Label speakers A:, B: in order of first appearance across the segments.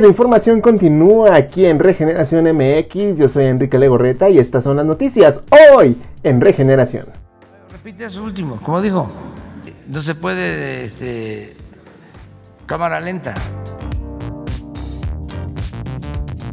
A: la información continúa aquí en Regeneración MX. Yo soy Enrique Legorreta y estas son las noticias hoy en Regeneración. Repite su último, como dijo, no se puede este, cámara lenta.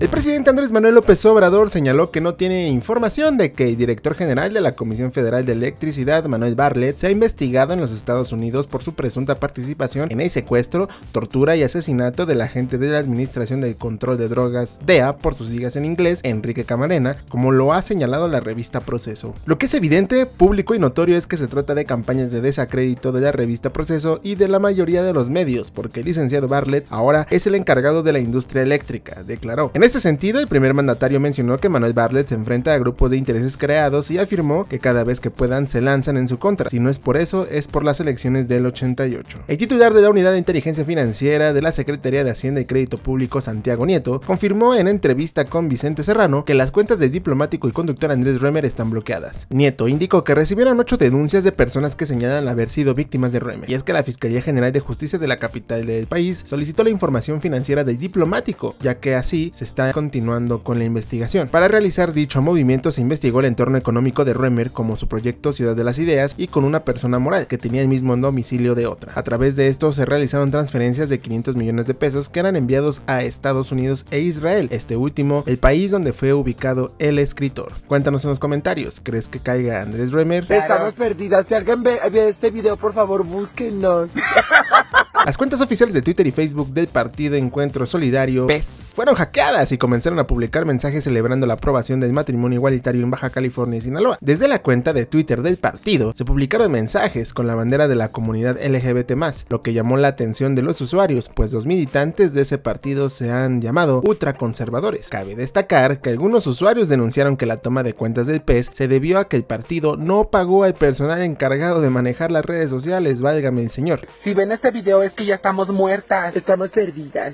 A: El presidente Andrés Manuel López Obrador señaló que no tiene información de que el director general de la Comisión Federal de Electricidad, Manuel Bartlett, se ha investigado en los Estados Unidos por su presunta participación en el secuestro, tortura y asesinato del agente de la Administración de Control de Drogas, DEA, por sus siglas en inglés, Enrique Camarena, como lo ha señalado la revista Proceso. Lo que es evidente, público y notorio es que se trata de campañas de desacrédito de la revista Proceso y de la mayoría de los medios, porque el licenciado Bartlett ahora es el encargado de la industria eléctrica, declaró este sentido, el primer mandatario mencionó que Manuel Bartlett se enfrenta a grupos de intereses creados y afirmó que cada vez que puedan se lanzan en su contra. Si no es por eso, es por las elecciones del 88. El titular de la Unidad de Inteligencia Financiera de la Secretaría de Hacienda y Crédito Público, Santiago Nieto, confirmó en entrevista con Vicente Serrano que las cuentas del diplomático y conductor Andrés Römer están bloqueadas. Nieto indicó que recibieron ocho denuncias de personas que señalan haber sido víctimas de Remer. Y es que la Fiscalía General de Justicia de la capital del país solicitó la información financiera del diplomático, ya que así se está continuando con la investigación. Para realizar dicho movimiento se investigó el entorno económico de Römer como su proyecto Ciudad de las Ideas y con una persona moral que tenía el mismo domicilio de otra. A través de esto se realizaron transferencias de 500 millones de pesos que eran enviados a Estados Unidos e Israel, este último el país donde fue ubicado el escritor. Cuéntanos en los comentarios, ¿crees que caiga Andrés Römer? Estamos perdidas, si alguien ve, este video por favor búsquenos. Las cuentas oficiales de Twitter y Facebook del partido Encuentro Solidario PES fueron hackeadas y comenzaron a publicar mensajes celebrando la aprobación del matrimonio igualitario en Baja California y Sinaloa. Desde la cuenta de Twitter del partido se publicaron mensajes con la bandera de la comunidad LGBT+, lo que llamó la atención de los usuarios, pues los militantes de ese partido se han llamado ultraconservadores. Cabe destacar que algunos usuarios denunciaron que la toma de cuentas del PES se debió a que el partido no pagó al personal encargado de manejar las redes sociales, válgame el señor. Si ven este video es que ya estamos muertas, estamos perdidas.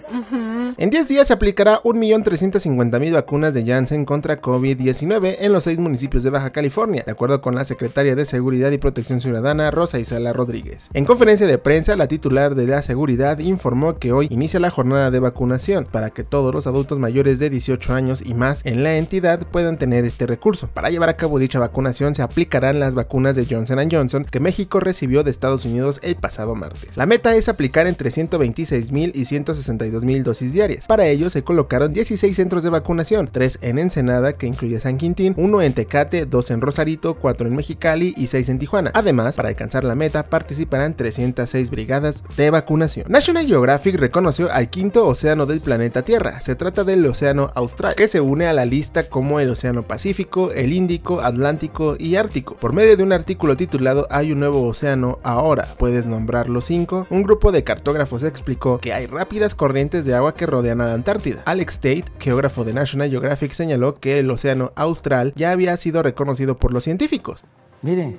A: En 10 días se aplicará 1.350.000 vacunas de Janssen contra COVID-19 en los seis municipios de Baja California, de acuerdo con la secretaria de Seguridad y Protección Ciudadana, Rosa Isala Rodríguez. En conferencia de prensa, la titular de la seguridad informó que hoy inicia la jornada de vacunación para que todos los adultos mayores de 18 años y más en la entidad puedan tener este recurso. Para llevar a cabo dicha vacunación se aplicarán las vacunas de Johnson Johnson que México recibió de Estados Unidos el pasado martes. La meta es aplicar aplicar entre 126.000 y 162.000 dosis diarias. Para ello se colocaron 16 centros de vacunación, 3 en Ensenada, que incluye San Quintín, 1 en Tecate, 2 en Rosarito, 4 en Mexicali y 6 en Tijuana. Además, para alcanzar la meta participarán 306 brigadas de vacunación. National Geographic reconoció al quinto océano del planeta Tierra. Se trata del Océano Austral, que se une a la lista como el Océano Pacífico, el Índico, Atlántico y Ártico. Por medio de un artículo titulado Hay un nuevo océano ahora, puedes nombrarlo 5, un grupo de de cartógrafos explicó que hay rápidas corrientes de agua que rodean a la Antártida. Alex Tate, geógrafo de National Geographic, señaló que el océano austral ya había sido reconocido por los científicos. Miren,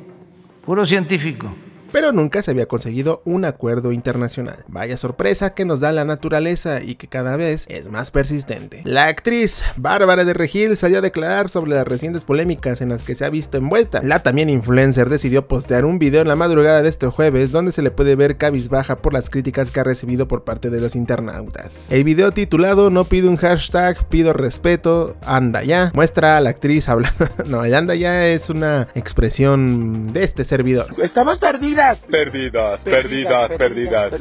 A: puro científico pero nunca se había conseguido un acuerdo internacional. Vaya sorpresa que nos da la naturaleza y que cada vez es más persistente. La actriz Bárbara de Regil salió a declarar sobre las recientes polémicas en las que se ha visto envuelta. La también influencer decidió postear un video en la madrugada de este jueves donde se le puede ver cabizbaja por las críticas que ha recibido por parte de los internautas. El video titulado No pido un hashtag, pido respeto, anda ya, muestra a la actriz hablando... no, el anda ya es una expresión de este servidor. Estaba perdidos perdidas. Perdidas, perdidas,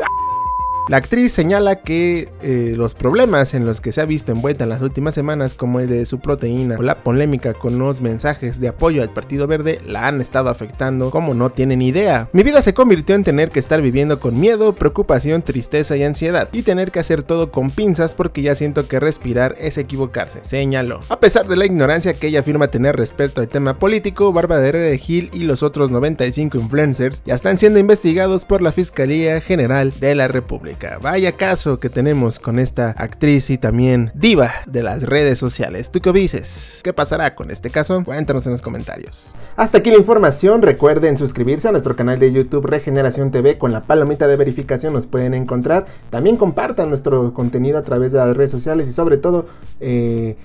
A: la actriz señala que eh, los problemas en los que se ha visto envuelta en las últimas semanas, como el de su proteína o la polémica con los mensajes de apoyo al Partido Verde, la han estado afectando como no tienen idea. Mi vida se convirtió en tener que estar viviendo con miedo, preocupación, tristeza y ansiedad, y tener que hacer todo con pinzas porque ya siento que respirar es equivocarse, señaló. A pesar de la ignorancia que ella afirma tener respecto al tema político, Barba de Gil y los otros 95 influencers ya están siendo investigados por la Fiscalía General de la República. Vaya caso que tenemos con esta actriz y también diva de las redes sociales. ¿Tú qué dices? ¿Qué pasará con este caso? Cuéntanos en los comentarios. Hasta aquí la información. Recuerden suscribirse a nuestro canal de YouTube Regeneración TV con la palomita de verificación. Nos pueden encontrar. También compartan nuestro contenido a través de las redes sociales y sobre todo... Eh,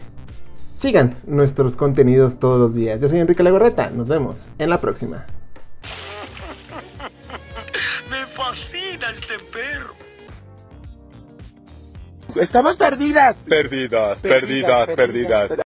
A: sigan nuestros contenidos todos los días. Yo soy Enrique Legorreta, nos vemos en la próxima. Me fascina este perro. Estamos perdidas. Perdidas, perdidas, perdidas. perdidas.